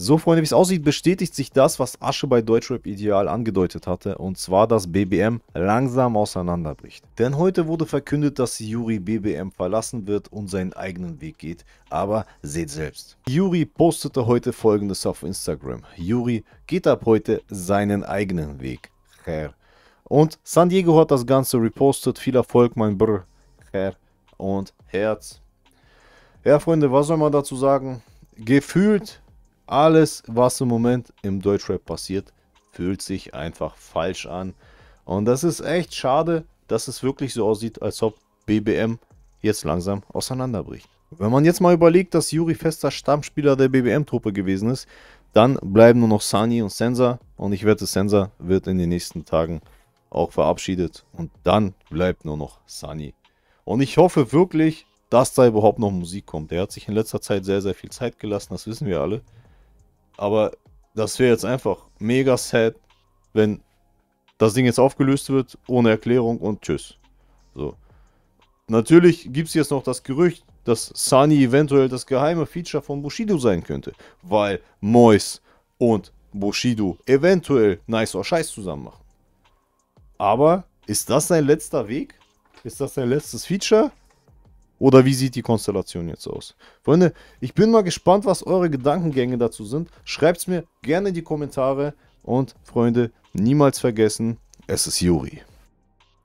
So, Freunde, wie es aussieht, bestätigt sich das, was Asche bei Deutschrap Ideal angedeutet hatte, und zwar, dass BBM langsam auseinanderbricht. Denn heute wurde verkündet, dass Yuri BBM verlassen wird und seinen eigenen Weg geht, aber seht selbst. Yuri postete heute folgendes auf Instagram. Yuri geht ab heute seinen eigenen Weg. Und San Diego hat das Ganze repostet. Viel Erfolg, mein Brr. Und Herz. Ja, Freunde, was soll man dazu sagen? Gefühlt alles, was im Moment im Deutschrap passiert, fühlt sich einfach falsch an. Und das ist echt schade, dass es wirklich so aussieht, als ob BBM jetzt langsam auseinanderbricht. Wenn man jetzt mal überlegt, dass Juri Fester Stammspieler der BBM-Truppe gewesen ist, dann bleiben nur noch Sani und Sensa. Und ich wette, Sensa wird in den nächsten Tagen auch verabschiedet. Und dann bleibt nur noch Sani. Und ich hoffe wirklich, dass da überhaupt noch Musik kommt. Er hat sich in letzter Zeit sehr, sehr viel Zeit gelassen, das wissen wir alle. Aber das wäre jetzt einfach mega sad, wenn das Ding jetzt aufgelöst wird, ohne Erklärung und tschüss. So. Natürlich gibt es jetzt noch das Gerücht, dass Sunny eventuell das geheime Feature von Bushido sein könnte, weil Mois und Bushido eventuell Nice or Scheiß zusammen machen. Aber ist das sein letzter Weg? Ist das sein letztes Feature? Oder wie sieht die Konstellation jetzt aus? Freunde, ich bin mal gespannt, was eure Gedankengänge dazu sind. Schreibt es mir gerne in die Kommentare. Und Freunde, niemals vergessen, es ist Juri.